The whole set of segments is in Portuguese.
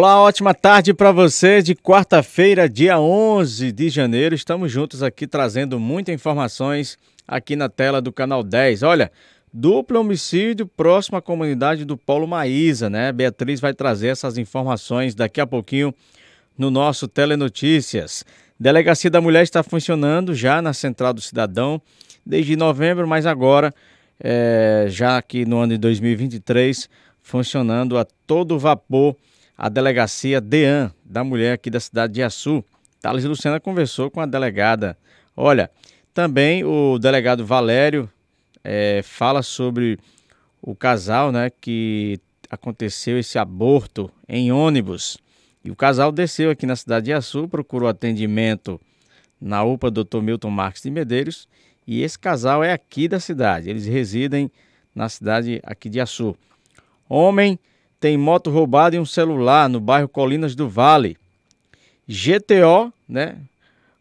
Olá, ótima tarde para você de quarta-feira, dia 11 de janeiro. Estamos juntos aqui trazendo muitas informações aqui na tela do canal 10. Olha, duplo homicídio próximo à comunidade do Paulo Maísa, né? Beatriz vai trazer essas informações daqui a pouquinho no nosso Telenotícias. Delegacia da Mulher está funcionando já na Central do Cidadão desde novembro, mas agora, é, já aqui no ano de 2023, funcionando a todo vapor a delegacia DEAN da mulher aqui da cidade de Assu Thales Lucena conversou com a delegada. Olha, também o delegado Valério é, fala sobre o casal né, que aconteceu esse aborto em ônibus. E o casal desceu aqui na cidade de Assu procurou atendimento na UPA Dr. Milton Marques de Medeiros. E esse casal é aqui da cidade, eles residem na cidade aqui de Assu. Homem tem moto roubada e um celular no bairro Colinas do Vale. GTO, né?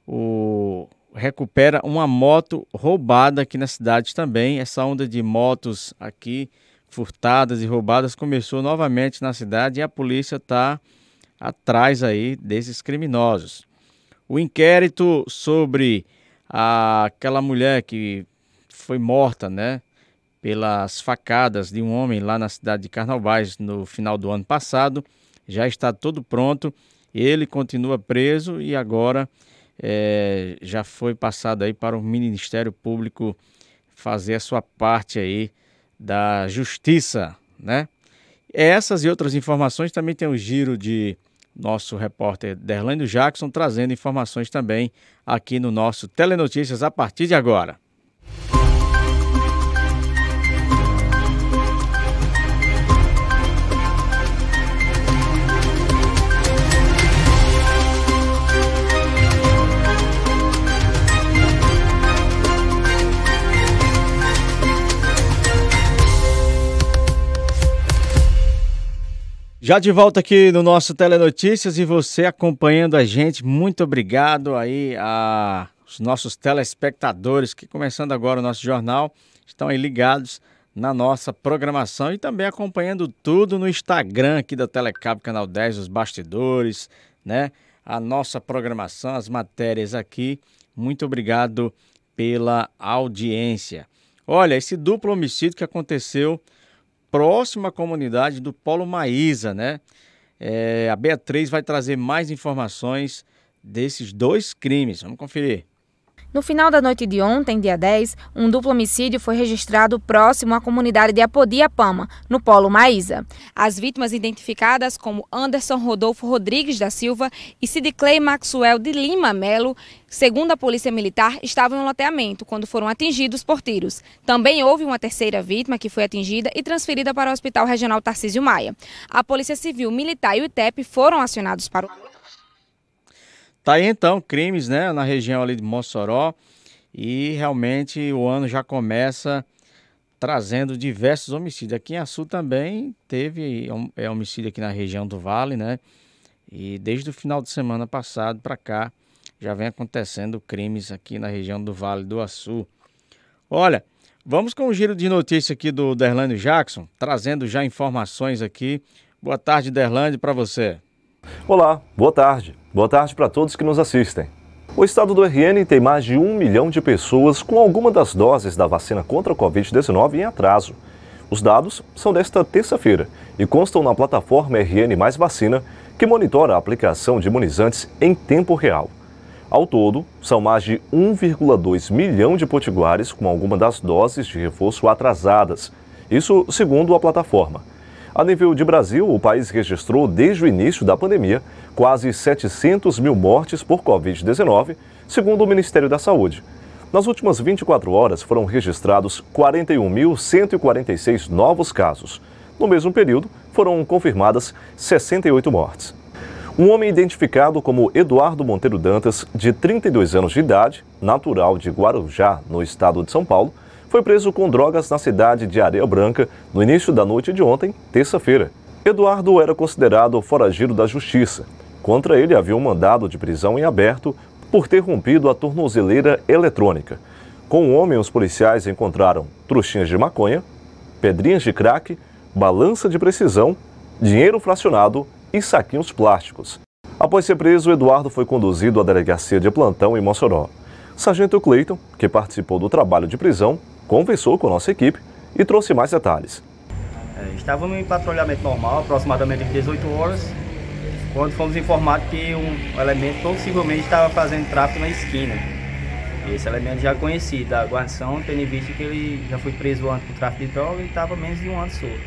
O recupera uma moto roubada aqui na cidade também. Essa onda de motos aqui furtadas e roubadas começou novamente na cidade e a polícia está atrás aí desses criminosos. O inquérito sobre a, aquela mulher que foi morta, né? pelas facadas de um homem lá na cidade de Carnaubais no final do ano passado. Já está todo pronto. Ele continua preso e agora é, já foi passado aí para o Ministério Público fazer a sua parte aí da justiça, né? Essas e outras informações também tem o giro de nosso repórter Derlando Jackson trazendo informações também aqui no nosso Telenotícias a partir de agora. Já de volta aqui no nosso Telenotícias e você acompanhando a gente. Muito obrigado aí aos nossos telespectadores que, começando agora o nosso jornal, estão aí ligados na nossa programação e também acompanhando tudo no Instagram aqui da Telecab Canal 10, os bastidores, né? A nossa programação, as matérias aqui. Muito obrigado pela audiência. Olha, esse duplo homicídio que aconteceu próxima comunidade do Polo Maísa, né? É, a Beatriz vai trazer mais informações desses dois crimes. Vamos conferir. No final da noite de ontem, dia 10, um duplo homicídio foi registrado próximo à comunidade de Apodiapama, no Polo Maísa. As vítimas identificadas como Anderson Rodolfo Rodrigues da Silva e Sidcley Maxwell de Lima Melo, segundo a Polícia Militar, estavam em loteamento quando foram atingidos por tiros. Também houve uma terceira vítima que foi atingida e transferida para o Hospital Regional Tarcísio Maia. A Polícia Civil, Militar e o ITEP foram acionados para o Tá aí então, crimes, né, na região ali de Mossoró. E realmente o ano já começa trazendo diversos homicídios. Aqui em Açu também teve é homicídio aqui na região do Vale, né? E desde o final de semana passado para cá já vem acontecendo crimes aqui na região do Vale do Açu. Olha, vamos com o um giro de notícia aqui do Derlândio Jackson, trazendo já informações aqui. Boa tarde, Derlândio, para você. Olá, boa tarde. Boa tarde para todos que nos assistem. O estado do RN tem mais de um milhão de pessoas com alguma das doses da vacina contra a Covid-19 em atraso. Os dados são desta terça-feira e constam na plataforma RN Mais Vacina, que monitora a aplicação de imunizantes em tempo real. Ao todo, são mais de 1,2 milhão de potiguares com alguma das doses de reforço atrasadas. Isso segundo a plataforma. A nível de Brasil, o país registrou desde o início da pandemia quase 700 mil mortes por Covid-19, segundo o Ministério da Saúde. Nas últimas 24 horas foram registrados 41.146 novos casos. No mesmo período, foram confirmadas 68 mortes. Um homem identificado como Eduardo Monteiro Dantas, de 32 anos de idade, natural de Guarujá, no estado de São Paulo, foi preso com drogas na cidade de Areia Branca no início da noite de ontem, terça-feira. Eduardo era considerado foragido da justiça. Contra ele havia um mandado de prisão em aberto por ter rompido a tornozeleira eletrônica. Com o homem, os policiais encontraram trouxinhas de maconha, pedrinhas de crack, balança de precisão, dinheiro fracionado e saquinhos plásticos. Após ser preso, Eduardo foi conduzido à delegacia de plantão em Mossoró. Sargento Cleiton, que participou do trabalho de prisão, conversou com a nossa equipe e trouxe mais detalhes. É, estávamos em patrulhamento normal, aproximadamente 18 horas, quando fomos informados que um elemento possivelmente estava fazendo tráfico na esquina. Esse elemento já conhecido da guarnição, tendo em vista que ele já foi preso antes por tráfico de droga e estava menos de um ano solto.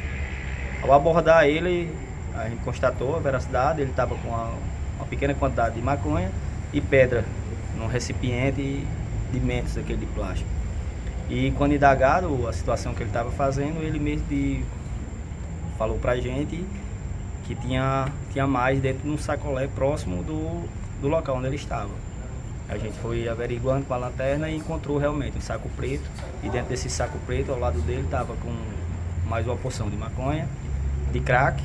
Ao abordar ele, a gente constatou a veracidade, ele estava com uma, uma, pequena quantidade de maconha e pedra num recipiente de mentos, aquele de plástico. E quando indagaram a situação que ele estava fazendo, ele mesmo de, falou a gente que tinha, tinha mais dentro de um sacolé próximo do, do local onde ele estava. A gente foi averiguando com a lanterna e encontrou realmente um saco preto. E dentro desse saco preto, ao lado dele, estava com mais uma porção de maconha, de crack,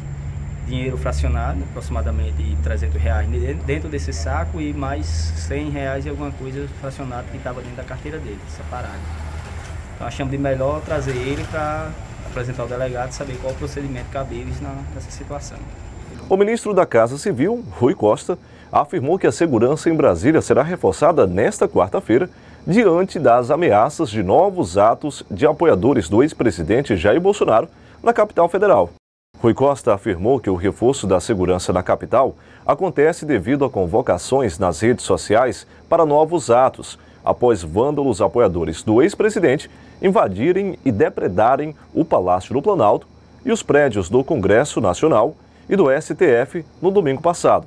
dinheiro fracionado, aproximadamente 300 reais dentro desse saco e mais 100 reais e alguma coisa fracionada que estava dentro da carteira dele, separado. Então achamos de melhor trazer ele para apresentar o delegado e saber qual o procedimento cabível nessa situação. O ministro da Casa Civil, Rui Costa, afirmou que a segurança em Brasília será reforçada nesta quarta-feira diante das ameaças de novos atos de apoiadores do ex-presidente Jair Bolsonaro na capital federal. Rui Costa afirmou que o reforço da segurança na capital acontece devido a convocações nas redes sociais para novos atos, após vândalos apoiadores do ex-presidente invadirem e depredarem o Palácio do Planalto e os prédios do Congresso Nacional e do STF no domingo passado.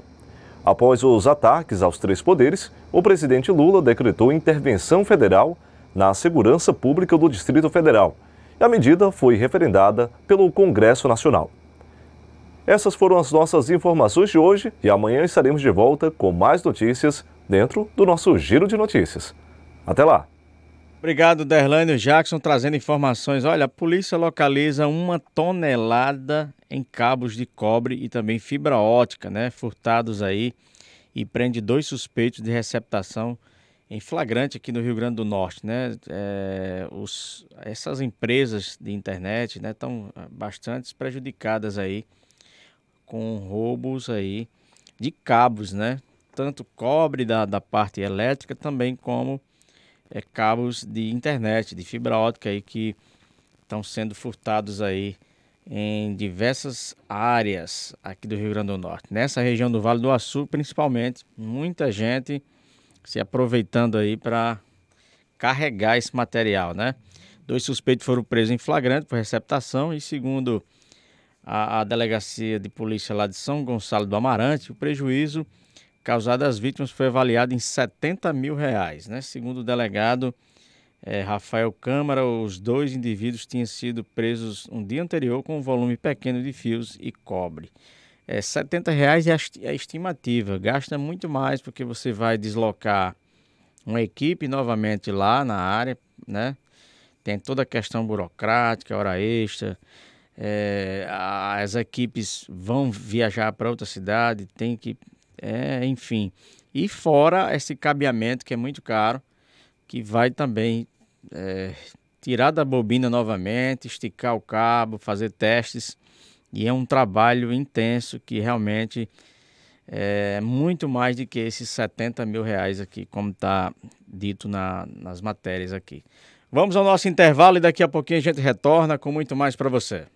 Após os ataques aos três poderes, o presidente Lula decretou intervenção federal na segurança pública do Distrito Federal. E a medida foi referendada pelo Congresso Nacional. Essas foram as nossas informações de hoje e amanhã estaremos de volta com mais notícias dentro do nosso Giro de Notícias. Até lá. Obrigado, Derlânio Jackson, trazendo informações. Olha, a polícia localiza uma tonelada em cabos de cobre e também fibra ótica, né? Furtados aí e prende dois suspeitos de receptação em flagrante aqui no Rio Grande do Norte, né? É, os, essas empresas de internet, né, estão ah, bastante prejudicadas aí com roubos aí de cabos, né? Tanto cobre da, da parte elétrica também como é, cabos de internet, de fibra ótica aí que estão sendo furtados aí em diversas áreas aqui do Rio Grande do Norte. Nessa região do Vale do Açu, principalmente, muita gente se aproveitando aí para carregar esse material, né? Dois suspeitos foram presos em flagrante por receptação e segundo a, a delegacia de polícia lá de São Gonçalo do Amarante, o prejuízo causada às vítimas foi avaliada em 70 mil reais. Né? Segundo o delegado é, Rafael Câmara, os dois indivíduos tinham sido presos um dia anterior com um volume pequeno de fios e cobre. É, 70 reais é, é a estimativa, gasta muito mais porque você vai deslocar uma equipe novamente lá na área, né? Tem toda a questão burocrática, hora extra, é, as equipes vão viajar para outra cidade, tem que é, enfim. E fora esse cabeamento que é muito caro, que vai também é, tirar da bobina novamente, esticar o cabo, fazer testes. E é um trabalho intenso que realmente é muito mais do que esses 70 mil reais aqui, como está dito na, nas matérias aqui. Vamos ao nosso intervalo e daqui a pouquinho a gente retorna com muito mais para você.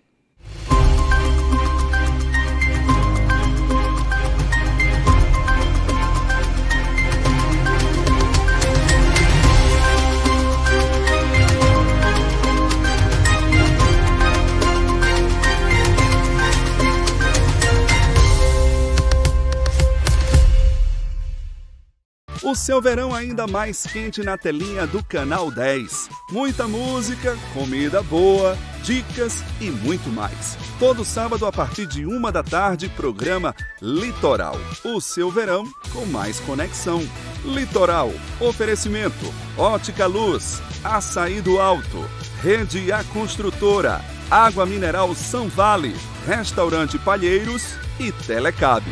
o seu verão ainda mais quente na telinha do Canal 10. Muita música, comida boa, dicas e muito mais. Todo sábado a partir de uma da tarde, programa Litoral. O seu verão com mais conexão. Litoral, oferecimento, ótica luz, açaí do alto, rede a construtora, água mineral São Vale, restaurante Palheiros e Telecab.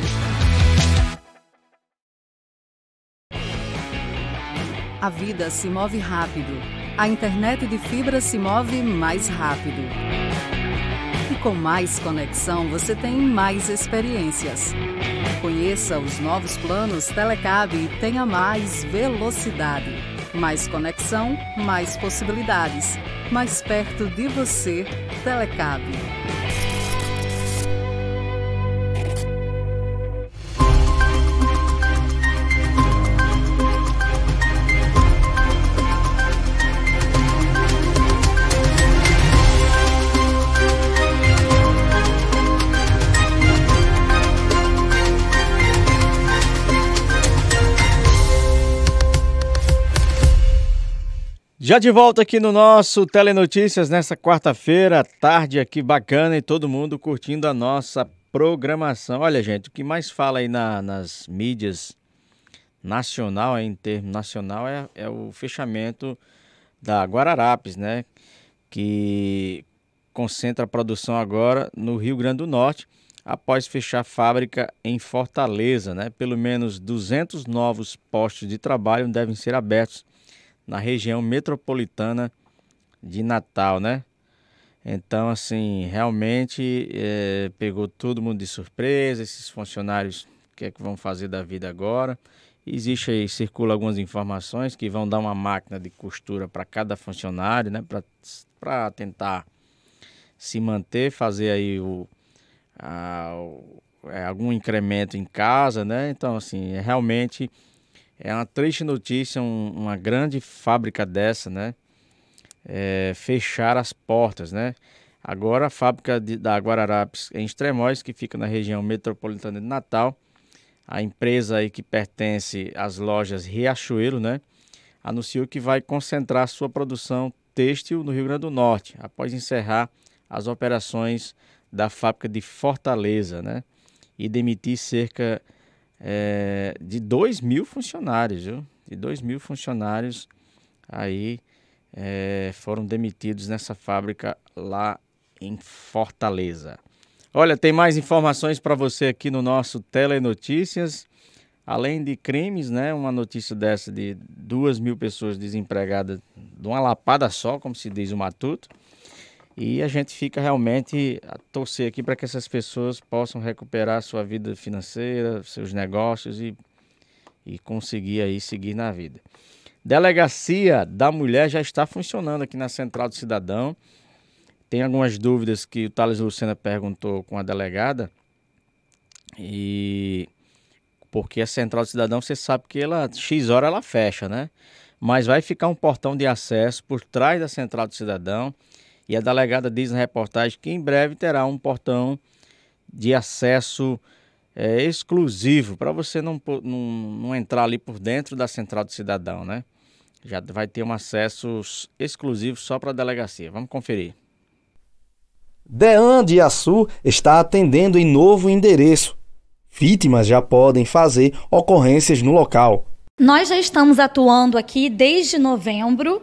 A vida se move rápido. A internet de fibra se move mais rápido. E com mais conexão você tem mais experiências. Conheça os novos planos Telecab e tenha mais velocidade. Mais conexão, mais possibilidades. Mais perto de você, Telecab. Já de volta aqui no nosso Telenotícias nessa quarta-feira, tarde aqui bacana e todo mundo curtindo a nossa programação. Olha, gente, o que mais fala aí na, nas mídias nacional, em é termos nacional, é, é o fechamento da Guararapes, né? Que concentra a produção agora no Rio Grande do Norte, após fechar a fábrica em Fortaleza, né? Pelo menos 200 novos postos de trabalho devem ser abertos na região metropolitana de Natal, né? Então, assim, realmente é, pegou todo mundo de surpresa, esses funcionários, o que é que vão fazer da vida agora? Existe aí, circula algumas informações que vão dar uma máquina de costura para cada funcionário, né? Para tentar se manter, fazer aí o, a, o é, algum incremento em casa, né? Então, assim, é realmente é uma triste notícia, um, uma grande fábrica dessa, né? É, fechar as portas, né? Agora a fábrica de, da Guararapes em Extremóis, que fica na região metropolitana de Natal, a empresa aí que pertence às lojas Riachuelo, né? Anunciou que vai concentrar sua produção têxtil no Rio Grande do Norte, após encerrar as operações da fábrica de Fortaleza, né? E demitir cerca de é, de 2 mil funcionários, viu? De 2 mil funcionários aí é, foram demitidos nessa fábrica lá em Fortaleza. Olha, tem mais informações para você aqui no nosso Telenotícias. Além de crimes, né? Uma notícia dessa de duas mil pessoas desempregadas de uma lapada só, como se diz o Matuto. E a gente fica realmente a torcer aqui para que essas pessoas possam recuperar sua vida financeira, seus negócios e, e conseguir aí seguir na vida. Delegacia da Mulher já está funcionando aqui na Central do Cidadão. Tem algumas dúvidas que o Thales Lucena perguntou com a delegada. E porque a Central do Cidadão, você sabe que ela X hora ela fecha, né? Mas vai ficar um portão de acesso por trás da Central do Cidadão e a delegada diz na reportagem que em breve terá um portão de acesso é, exclusivo para você não, não, não entrar ali por dentro da central do cidadão, né? Já vai ter um acesso exclusivo só para a delegacia. Vamos conferir. DEAN de Açu está atendendo em novo endereço. Vítimas já podem fazer ocorrências no local. Nós já estamos atuando aqui desde novembro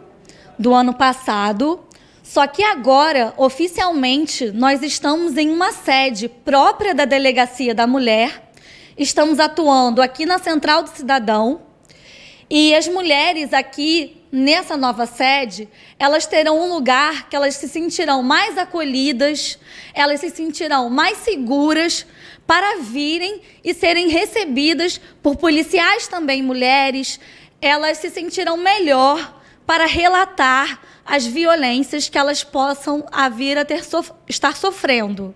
do ano passado só que agora, oficialmente, nós estamos em uma sede própria da Delegacia da Mulher. Estamos atuando aqui na Central do Cidadão. E as mulheres aqui nessa nova sede, elas terão um lugar que elas se sentirão mais acolhidas, elas se sentirão mais seguras para virem e serem recebidas por policiais também mulheres. Elas se sentirão melhor para relatar as violências que elas possam vir a ter sof estar sofrendo.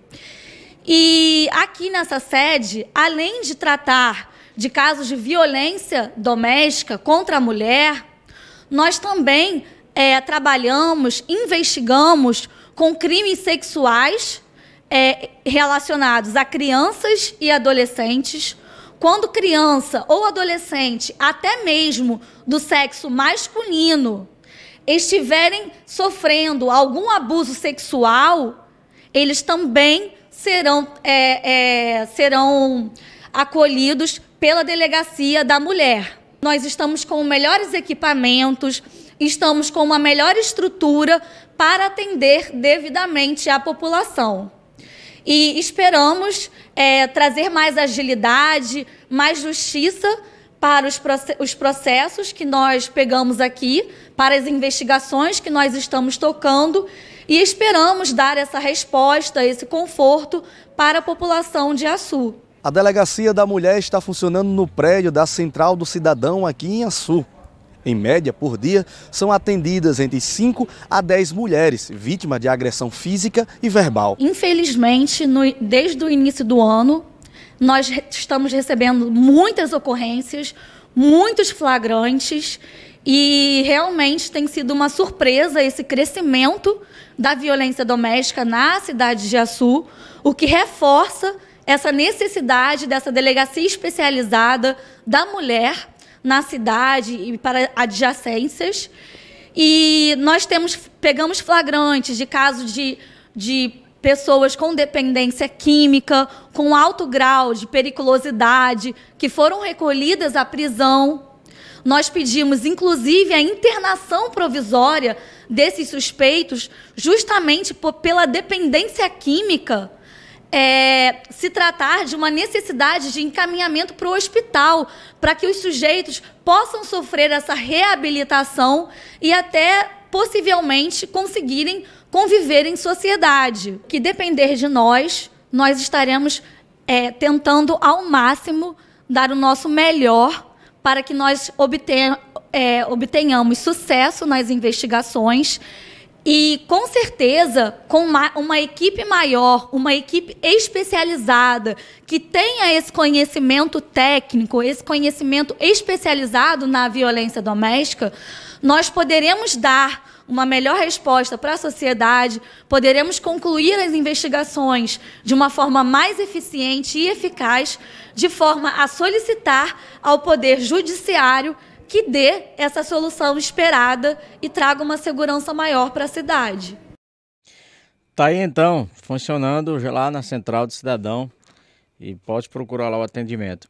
E aqui nessa sede, além de tratar de casos de violência doméstica contra a mulher, nós também é, trabalhamos, investigamos com crimes sexuais é, relacionados a crianças e adolescentes, quando criança ou adolescente, até mesmo do sexo masculino, estiverem sofrendo algum abuso sexual, eles também serão, é, é, serão acolhidos pela delegacia da mulher. Nós estamos com melhores equipamentos, estamos com uma melhor estrutura para atender devidamente a população. E esperamos é, trazer mais agilidade, mais justiça para os, os processos que nós pegamos aqui, para as investigações que nós estamos tocando e esperamos dar essa resposta, esse conforto para a população de Açu. A Delegacia da Mulher está funcionando no prédio da Central do Cidadão aqui em Açu em média, por dia, são atendidas entre 5 a 10 mulheres vítimas de agressão física e verbal. Infelizmente, no, desde o início do ano, nós estamos recebendo muitas ocorrências, muitos flagrantes e realmente tem sido uma surpresa esse crescimento da violência doméstica na cidade de Açu, o que reforça essa necessidade dessa delegacia especializada da mulher na cidade e para adjacências. E nós temos pegamos flagrantes de casos de, de pessoas com dependência química, com alto grau de periculosidade, que foram recolhidas à prisão. Nós pedimos, inclusive, a internação provisória desses suspeitos, justamente por, pela dependência química é, se tratar de uma necessidade de encaminhamento para o hospital, para que os sujeitos possam sofrer essa reabilitação e até possivelmente conseguirem conviver em sociedade. Que depender de nós, nós estaremos é, tentando ao máximo dar o nosso melhor para que nós é, obtenhamos sucesso nas investigações e com certeza, com uma, uma, equipe maior, uma equipe especializada, que tenha esse conhecimento técnico, esse conhecimento especializado na violência doméstica, nós poderemos dar uma melhor resposta para a sociedade, poderemos concluir as investigações de uma forma mais eficiente e eficaz, de forma a solicitar ao Poder Judiciário que dê essa solução esperada e traga uma segurança maior para a cidade. Tá aí então, funcionando lá na Central do Cidadão e pode procurar lá o atendimento.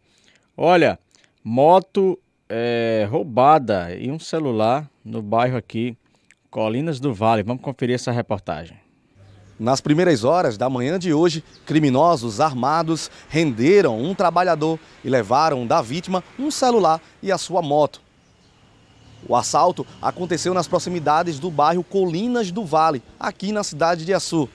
Olha, moto é, roubada e um celular no bairro aqui, Colinas do Vale. Vamos conferir essa reportagem. Nas primeiras horas da manhã de hoje, criminosos armados renderam um trabalhador e levaram da vítima um celular e a sua moto. O assalto aconteceu nas proximidades do bairro Colinas do Vale, aqui na cidade de Assu.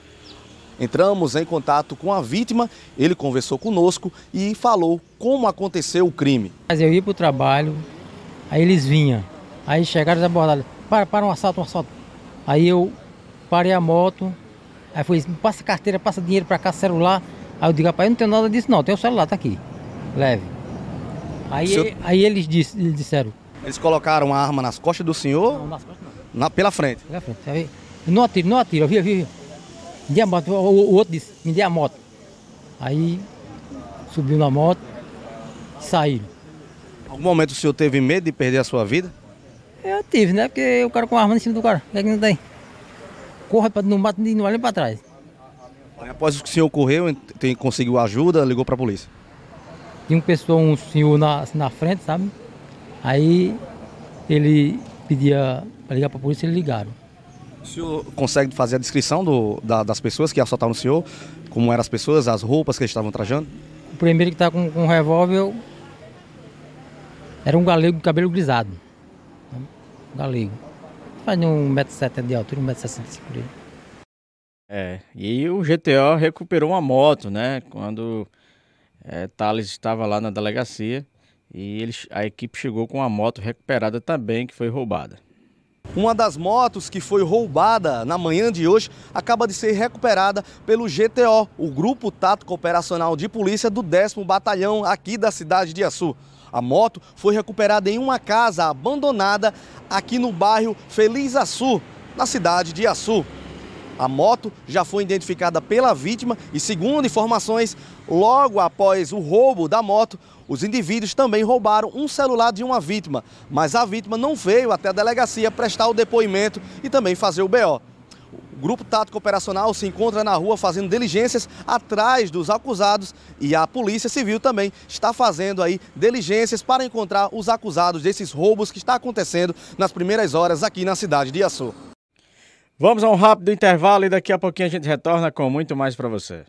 Entramos em contato com a vítima, ele conversou conosco e falou como aconteceu o crime. Mas eu ia para o trabalho, aí eles vinham, aí chegaram e abordaram, para, para um assalto, um assalto. Aí eu parei a moto, aí foi passa carteira, passa dinheiro para cá, celular. Aí eu digo, rapaz, eu não tenho nada disso não, tem o celular, tá aqui, leve. Aí, Seu... aí eles, eles disseram, eles colocaram a arma nas costas do senhor? Não, nas costas não. Na, pela frente? Pela frente. Tá não atira, não atira. Eu vi, eu vi. a moto. O, o outro disse, me dê a moto. Aí subiu na moto e saíram. Algum momento o senhor teve medo de perder a sua vida? Eu tive, né? Porque o cara com a arma em cima do cara. O que é que não tem? Corre pra, não bate, não olha pra trás. Aí, após o que o senhor correu, tem, conseguiu ajuda, ligou pra polícia? Tinha um pessoal, um senhor na, na frente, sabe? Aí ele pedia para ligar para a polícia, eles ligaram. O senhor consegue fazer a descrição do, da, das pessoas que assaltaram o senhor? Como eram as pessoas, as roupas que eles estavam trajando? O primeiro que estava tá com, com um revólver era um galego de cabelo grisado. Um galego. Faz um 1,70m de altura, 1,65m por aí. É, e o GTO recuperou uma moto, né? Quando é, Thales estava lá na delegacia. E eles, a equipe chegou com a moto recuperada também, que foi roubada. Uma das motos que foi roubada na manhã de hoje acaba de ser recuperada pelo GTO, o Grupo Tático Operacional de Polícia do 10 Batalhão aqui da cidade de Açu. A moto foi recuperada em uma casa abandonada aqui no bairro Feliz Açu, na cidade de Açu. A moto já foi identificada pela vítima e, segundo informações, logo após o roubo da moto, os indivíduos também roubaram um celular de uma vítima, mas a vítima não veio até a delegacia prestar o depoimento e também fazer o BO. O Grupo Tático Operacional se encontra na rua fazendo diligências atrás dos acusados e a Polícia Civil também está fazendo aí diligências para encontrar os acusados desses roubos que está acontecendo nas primeiras horas aqui na cidade de Açúcar. Vamos a um rápido intervalo e daqui a pouquinho a gente retorna com muito mais para você.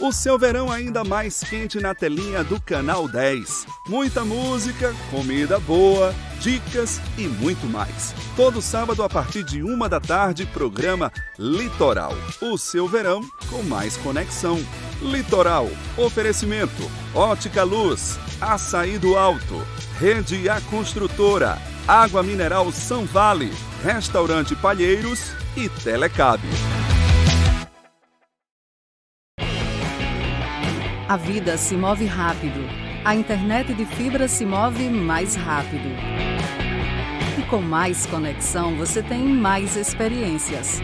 O seu verão ainda mais quente na telinha do Canal 10. Muita música, comida boa, dicas e muito mais. Todo sábado a partir de uma da tarde, programa Litoral. O seu verão com mais conexão. Litoral, oferecimento, ótica luz, açaí do alto, rede a construtora, água mineral São Vale, restaurante Palheiros e Telecab. A vida se move rápido. A internet de fibra se move mais rápido. E com mais conexão você tem mais experiências.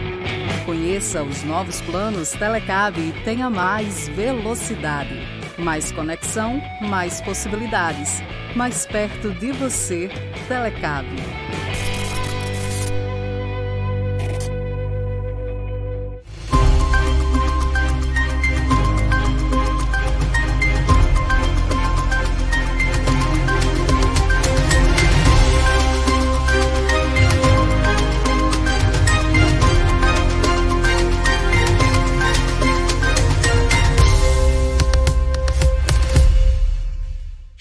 Conheça os novos planos Telecab e tenha mais velocidade. Mais conexão, mais possibilidades. Mais perto de você, Telecab.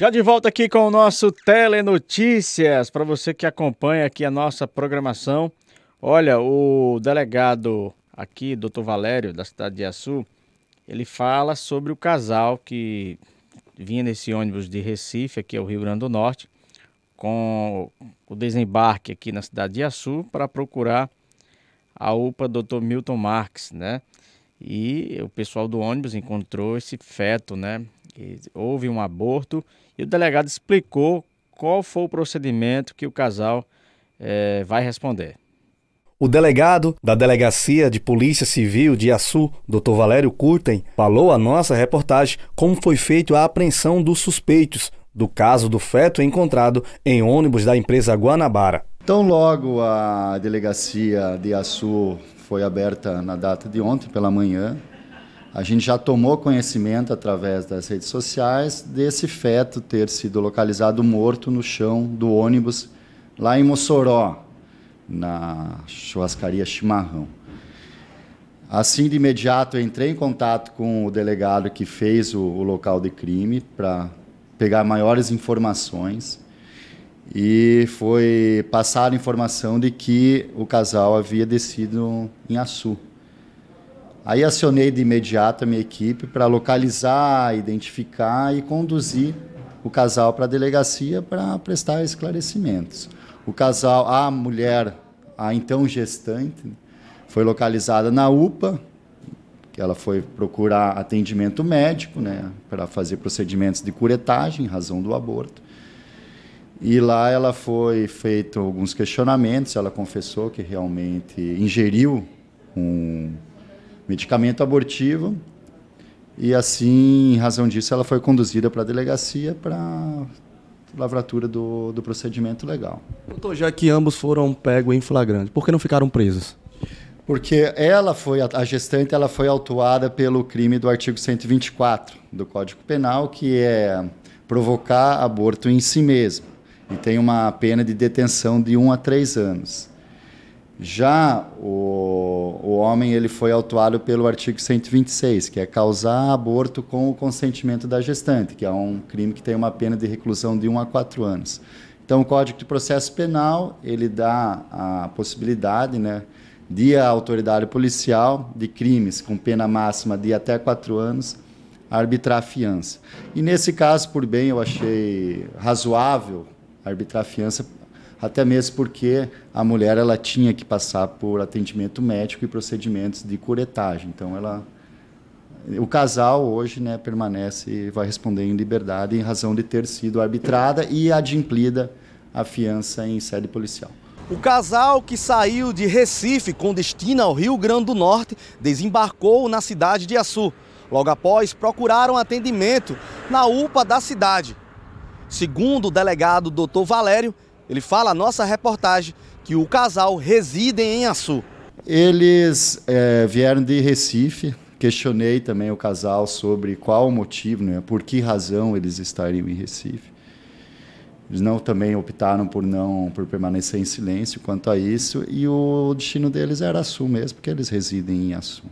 Já de volta aqui com o nosso Telenotícias, para você que acompanha aqui a nossa programação. Olha, o delegado aqui, doutor Valério, da cidade de Açu, ele fala sobre o casal que vinha nesse ônibus de Recife, aqui ao Rio Grande do Norte, com o desembarque aqui na cidade de Açu para procurar a UPA Dr. Milton Marques, né? E o pessoal do ônibus encontrou esse feto, né? que houve um aborto, e o delegado explicou qual foi o procedimento que o casal é, vai responder. O delegado da Delegacia de Polícia Civil de Assu, Dr. Valério Curten, falou à nossa reportagem como foi feita a apreensão dos suspeitos do caso do feto encontrado em ônibus da empresa Guanabara. Então, logo a delegacia de Assu foi aberta na data de ontem pela manhã, a gente já tomou conhecimento através das redes sociais desse feto ter sido localizado morto no chão do ônibus lá em Mossoró, na churrascaria Chimarrão. Assim de imediato eu entrei em contato com o delegado que fez o, o local de crime para pegar maiores informações e foi passada a informação de que o casal havia descido em Açu. Aí acionei de imediato a minha equipe para localizar, identificar e conduzir o casal para a delegacia para prestar esclarecimentos. O casal, a mulher, a então gestante, foi localizada na UPA, que ela foi procurar atendimento médico, né, para fazer procedimentos de curetagem em razão do aborto. E lá ela foi feito alguns questionamentos, ela confessou que realmente ingeriu um medicamento abortivo. E assim, em razão disso, ela foi conduzida para a delegacia para lavratura do, do procedimento legal. Doutor, já que ambos foram pegos em flagrante, por que não ficaram presos? Porque ela foi a gestante, ela foi autuada pelo crime do artigo 124 do Código Penal, que é provocar aborto em si mesmo, e tem uma pena de detenção de 1 um a 3 anos. Já o, o homem ele foi autuado pelo artigo 126, que é causar aborto com o consentimento da gestante, que é um crime que tem uma pena de reclusão de 1 a 4 anos. Então, o Código de Processo Penal ele dá a possibilidade né, de a autoridade policial de crimes com pena máxima de até 4 anos arbitrar a fiança. E nesse caso, por bem, eu achei razoável arbitrar a fiança até mesmo porque a mulher ela tinha que passar por atendimento médico e procedimentos de curetagem. Então ela o casal hoje né, permanece e vai responder em liberdade em razão de ter sido arbitrada e adimplida a fiança em sede policial. O casal que saiu de Recife com destino ao Rio Grande do Norte desembarcou na cidade de Assu. Logo após, procuraram atendimento na UPA da cidade. Segundo o delegado Dr. Valério, ele fala à nossa reportagem que o casal reside em Açu. Eles é, vieram de Recife. Questionei também o casal sobre qual o motivo, né, por que razão eles estariam em Recife. Eles não também optaram por não por permanecer em silêncio quanto a isso e o destino deles era Açu mesmo, porque eles residem em Açu.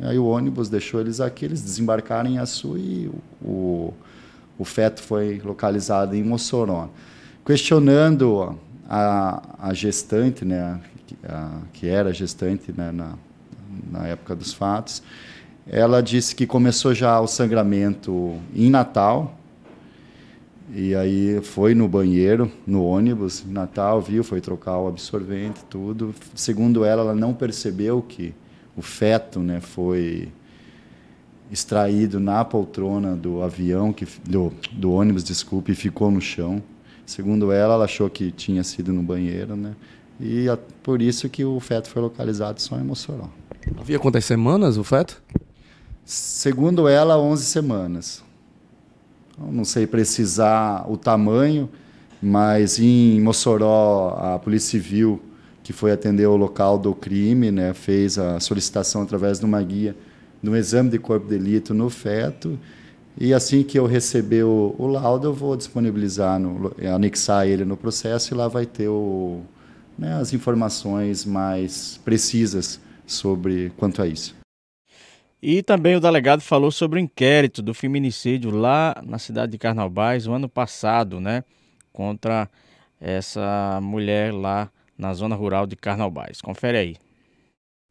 Aí o ônibus deixou eles aqui, eles desembarcaram em Açu e o, o, o feto foi localizado em Mossoró questionando a, a gestante, né, a, que era gestante né, na, na época dos fatos, ela disse que começou já o sangramento em Natal. E aí foi no banheiro, no ônibus, em Natal, viu, foi trocar o absorvente, tudo. Segundo ela, ela não percebeu que o feto, né, foi extraído na poltrona do avião que do, do ônibus, desculpe, e ficou no chão. Segundo ela, ela achou que tinha sido no banheiro, né? E a, por isso que o feto foi localizado só em Mossoró. Havia quantas semanas o feto? Segundo ela, 11 semanas. Eu não sei precisar o tamanho, mas em Mossoró, a Polícia Civil, que foi atender o local do crime, né, fez a solicitação através de uma guia de um exame de corpo de delito no feto e assim que eu receber o, o laudo, eu vou disponibilizar, no, anexar ele no processo e lá vai ter o, né, as informações mais precisas sobre quanto a isso. E também o delegado falou sobre o inquérito do feminicídio lá na cidade de Carnaubais, o ano passado, né? Contra essa mulher lá na zona rural de Carnaubais. Confere aí.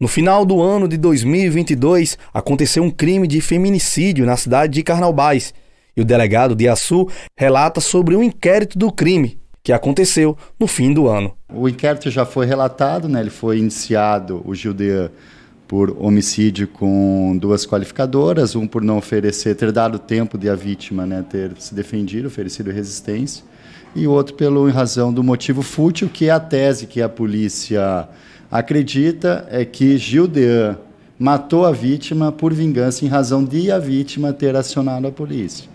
No final do ano de 2022, aconteceu um crime de feminicídio na cidade de Carnaubais. E o delegado de Assu relata sobre o um inquérito do crime que aconteceu no fim do ano. O inquérito já foi relatado, né? ele foi iniciado, o Gildean, por homicídio com duas qualificadoras, um por não oferecer, ter dado tempo de a vítima né, ter se defendido, oferecido resistência, e outro pelo em razão do motivo fútil, que é a tese que a polícia acredita é que Gildean matou a vítima por vingança em razão de a vítima ter acionado a polícia.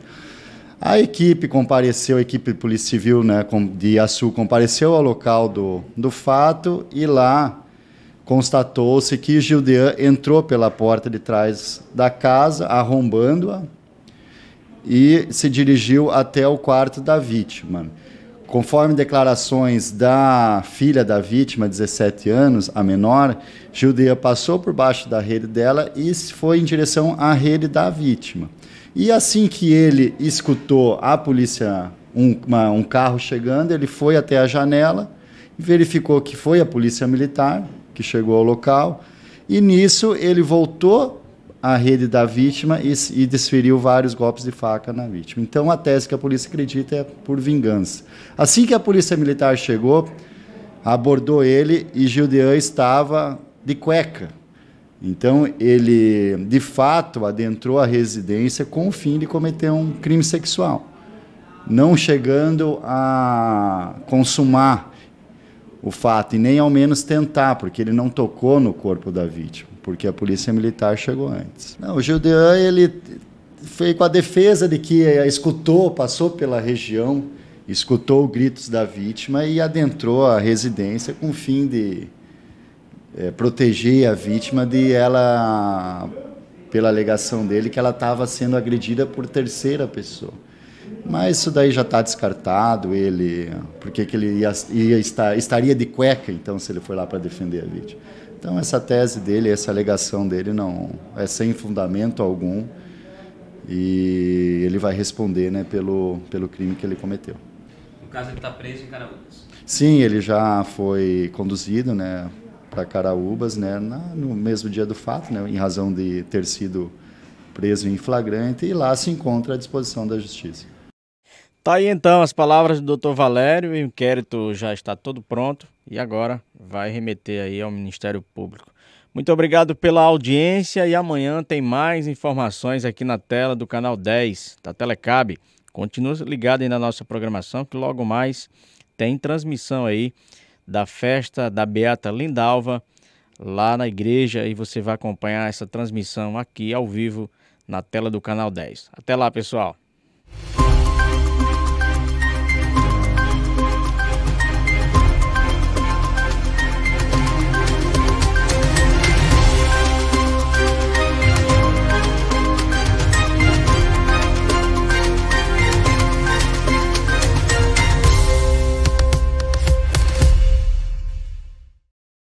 A equipe compareceu, a equipe de Polícia Civil né, de Iaçu compareceu ao local do, do fato e lá constatou-se que Gildean entrou pela porta de trás da casa, arrombando-a, e se dirigiu até o quarto da vítima. Conforme declarações da filha da vítima, 17 anos, a menor, Judeia passou por baixo da rede dela e foi em direção à rede da vítima. E assim que ele escutou a polícia, um, uma, um carro chegando, ele foi até a janela, verificou que foi a polícia militar que chegou ao local, e nisso ele voltou a rede da vítima e, e, desferiu vários golpes de faca na vítima. Então, a tese que a polícia acredita é por vingança. Assim que a polícia militar chegou, abordou ele e Gildean estava de cueca. Então, ele, de fato, adentrou a residência com o fim de cometer um crime sexual, não chegando a consumar o fato e nem ao menos tentar, porque ele não tocou no corpo da vítima, porque a polícia militar chegou antes. Não, o Gildean ele foi com a defesa de que escutou, passou pela região, escutou gritos da vítima e adentrou a residência com o fim de é, proteger a vítima de ela, pela alegação dele, que ela estava sendo agredida por terceira pessoa. Mas isso daí já está descartado, ele, porque que ele ia, ia estar, estaria de cueca, então, se ele foi lá para defender a vítima. Então, essa tese dele, essa alegação dele, não é sem fundamento algum e ele vai responder né, pelo, pelo crime que ele cometeu. No caso, ele está preso em Caraúbas? Sim, ele já foi conduzido né, para Caraúbas né, na, no mesmo dia do fato, né, em razão de ter sido preso em flagrante, e lá se encontra à disposição da justiça. Tá aí então as palavras do Dr. Valério, o inquérito já está todo pronto e agora vai remeter aí ao Ministério Público. Muito obrigado pela audiência e amanhã tem mais informações aqui na tela do canal 10 da Telecab. Continua ligado aí na nossa programação que logo mais tem transmissão aí da festa da Beata Lindalva lá na igreja e você vai acompanhar essa transmissão aqui ao vivo na tela do canal 10. Até lá, pessoal.